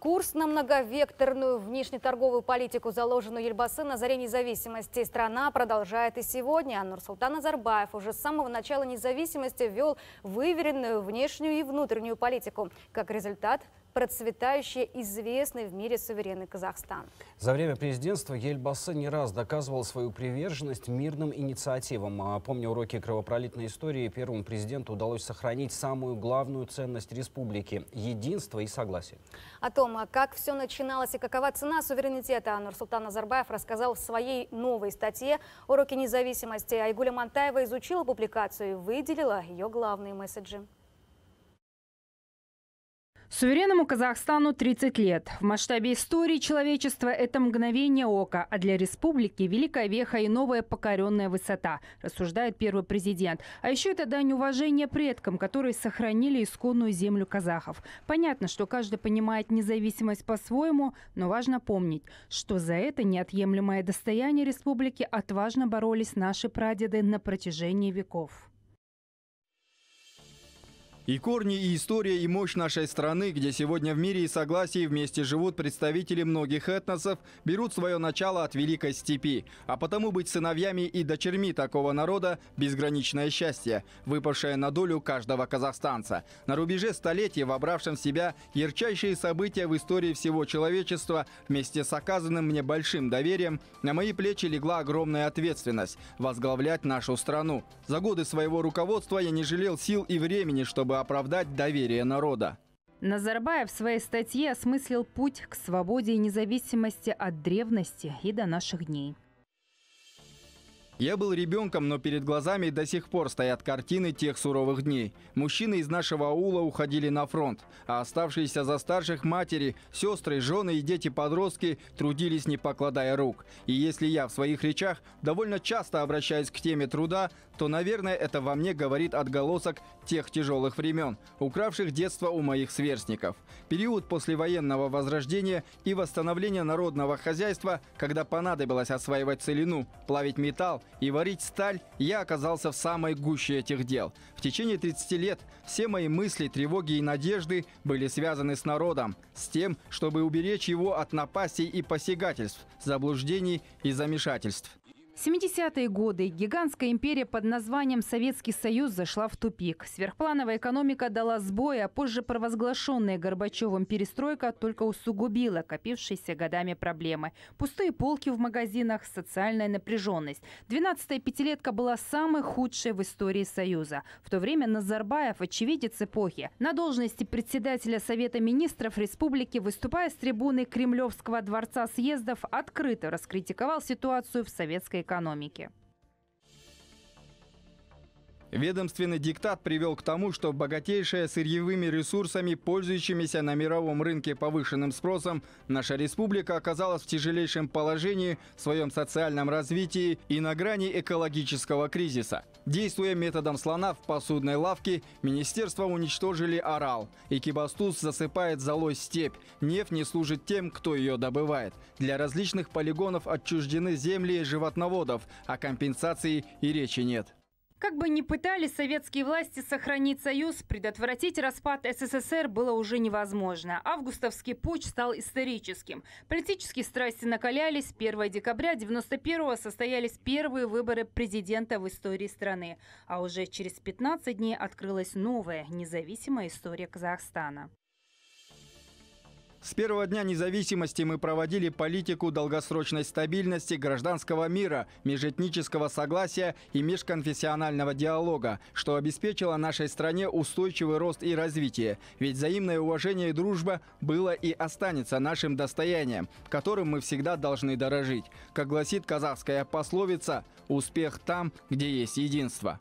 Курс на многовекторную внешнеторговую политику, заложенную Ельбасы на заре независимости, страна продолжает и сегодня. А Нурсултан Назарбаев уже с самого начала независимости ввел выверенную внешнюю и внутреннюю политику. Как результат, процветающий, известный в мире суверенный Казахстан. За время президентства Ельбасы не раз доказывал свою приверженность мирным инициативам. А, Помню уроки кровопролитной истории, первому президенту удалось сохранить самую главную ценность республики – единство и согласие. О том, а как все начиналось и какова цена суверенитета, Нурсултан Назарбаев рассказал в своей новой статье «Уроки независимости». Айгуля Монтаева изучила публикацию и выделила ее главные месседжи. Суверенному Казахстану 30 лет. В масштабе истории человечества это мгновение ока, а для республики – великая веха и новая покоренная высота, рассуждает первый президент. А еще это дань уважения предкам, которые сохранили исконную землю казахов. Понятно, что каждый понимает независимость по-своему, но важно помнить, что за это неотъемлемое достояние республики отважно боролись наши прадеды на протяжении веков. И корни, и история, и мощь нашей страны, где сегодня в мире и согласии вместе живут представители многих этносов, берут свое начало от Великой Степи. А потому быть сыновьями и дочерьми такого народа – безграничное счастье, выпавшее на долю каждого казахстанца. На рубеже столетий, вобравшем в себя ярчайшие события в истории всего человечества, вместе с оказанным мне большим доверием, на мои плечи легла огромная ответственность – возглавлять нашу страну. За годы своего руководства я не жалел сил и времени, чтобы оправдать доверие народа. Назарбаев в своей статье осмыслил путь к свободе и независимости от древности и до наших дней. Я был ребенком, но перед глазами до сих пор стоят картины тех суровых дней. Мужчины из нашего аула уходили на фронт, а оставшиеся за старших матери, сестры, жены и дети-подростки трудились, не покладая рук. И если я в своих речах довольно часто обращаюсь к теме труда, то, наверное, это во мне говорит отголосок тех тяжелых времен, укравших детство у моих сверстников. Период послевоенного возрождения и восстановления народного хозяйства, когда понадобилось осваивать целину, плавить металл, и варить сталь, я оказался в самой гуще этих дел. В течение 30 лет все мои мысли, тревоги и надежды были связаны с народом, с тем, чтобы уберечь его от напастей и посягательств, заблуждений и замешательств. 70-е годы гигантская империя под названием Советский Союз зашла в тупик. Сверхплановая экономика дала сбой, а позже провозглашенная Горбачевым перестройка только усугубила копившиеся годами проблемы. Пустые полки в магазинах, социальная напряженность. 12-я пятилетка была самой худшей в истории Союза. В то время Назарбаев, очевидец эпохи, на должности председателя Совета министров республики, выступая с трибуны Кремлевского дворца съездов, открыто раскритиковал ситуацию в советской экономики. Ведомственный диктат привел к тому, что богатейшая сырьевыми ресурсами, пользующимися на мировом рынке повышенным спросом, наша республика оказалась в тяжелейшем положении в своем социальном развитии и на грани экологического кризиса. Действуя методом слона в посудной лавке, министерство уничтожили орал. Экибастуз засыпает залой степь. Нефть не служит тем, кто ее добывает. Для различных полигонов отчуждены земли животноводов, а компенсации и речи нет. Как бы ни пытались советские власти сохранить Союз, предотвратить распад СССР было уже невозможно. Августовский путь стал историческим. Политические страсти накалялись. 1 декабря 91-го состоялись первые выборы президента в истории страны. А уже через 15 дней открылась новая независимая история Казахстана. С первого дня независимости мы проводили политику долгосрочной стабильности, гражданского мира, межэтнического согласия и межконфессионального диалога, что обеспечило нашей стране устойчивый рост и развитие. Ведь взаимное уважение и дружба было и останется нашим достоянием, которым мы всегда должны дорожить. Как гласит казахская пословица «Успех там, где есть единство».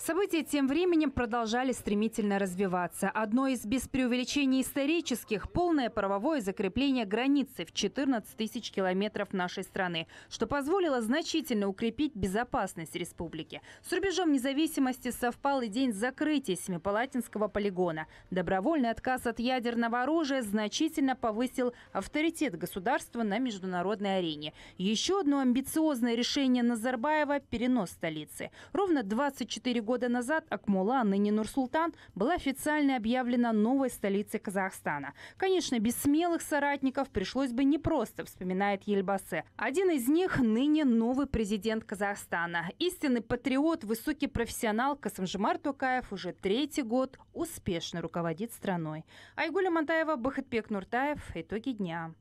События тем временем продолжали стремительно развиваться. Одно из без преувеличений исторических – полное правовое закрепление границы в 14 тысяч километров нашей страны, что позволило значительно укрепить безопасность республики. С рубежом независимости совпал и день закрытия Семипалатинского полигона. Добровольный отказ от ядерного оружия значительно повысил авторитет государства на международной арене. Еще одно амбициозное решение Назарбаева – перенос столицы. Ровно 24 года года назад Акмола ныне Нур-Султан, была официально объявлена новой столицей Казахстана. Конечно, без смелых соратников пришлось бы не просто, вспоминает Ельбасе. Один из них – ныне новый президент Казахстана. Истинный патриот, высокий профессионал Касамжимар Токаев уже третий год успешно руководит страной. Айгуля Монтаева, Бахатпек Нуртаев. Итоги дня.